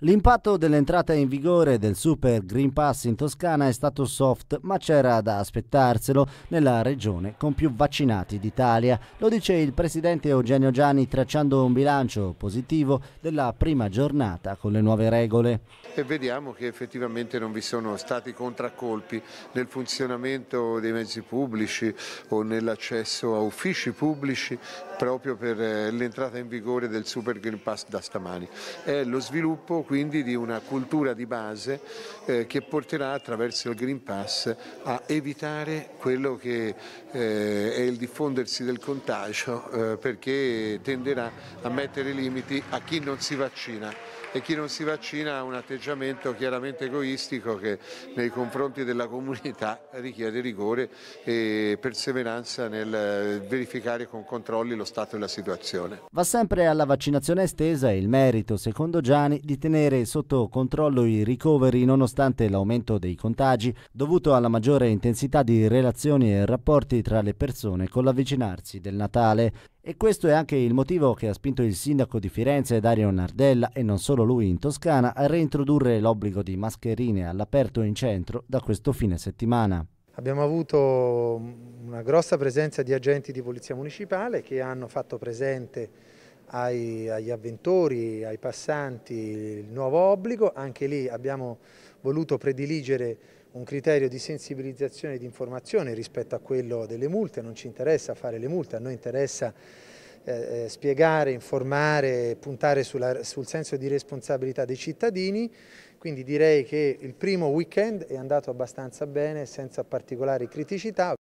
L'impatto dell'entrata in vigore del Super Green Pass in Toscana è stato soft, ma c'era da aspettarselo nella regione con più vaccinati d'Italia. Lo dice il presidente Eugenio Gianni tracciando un bilancio positivo della prima giornata con le nuove regole. E vediamo che effettivamente non vi sono stati contraccolpi nel funzionamento dei mezzi pubblici o nell'accesso a uffici pubblici proprio per eh, l'entrata in vigore del Super Green Pass da stamani. È lo sviluppo quindi di una cultura di base eh, che porterà attraverso il Green Pass a evitare quello che eh, è il diffondersi del contagio eh, perché tenderà a mettere limiti a chi non si vaccina e chi non si vaccina ha un atteggiamento chiaramente egoistico che nei confronti della comunità richiede rigore e perseveranza nel eh, verificare con controlli lo stato della situazione. Va sempre alla vaccinazione estesa il merito, secondo Gianni, di tenere tenere sotto controllo i ricoveri nonostante l'aumento dei contagi dovuto alla maggiore intensità di relazioni e rapporti tra le persone con l'avvicinarsi del Natale. E questo è anche il motivo che ha spinto il sindaco di Firenze Dario Nardella e non solo lui in Toscana a reintrodurre l'obbligo di mascherine all'aperto in centro da questo fine settimana. Abbiamo avuto una grossa presenza di agenti di polizia municipale che hanno fatto presente ai, agli avventori, ai passanti il nuovo obbligo, anche lì abbiamo voluto prediligere un criterio di sensibilizzazione e di informazione rispetto a quello delle multe, non ci interessa fare le multe, a noi interessa eh, eh spiegare, informare, puntare sulla, sul senso di responsabilità dei cittadini, quindi direi che il primo weekend è andato abbastanza bene senza particolari criticità.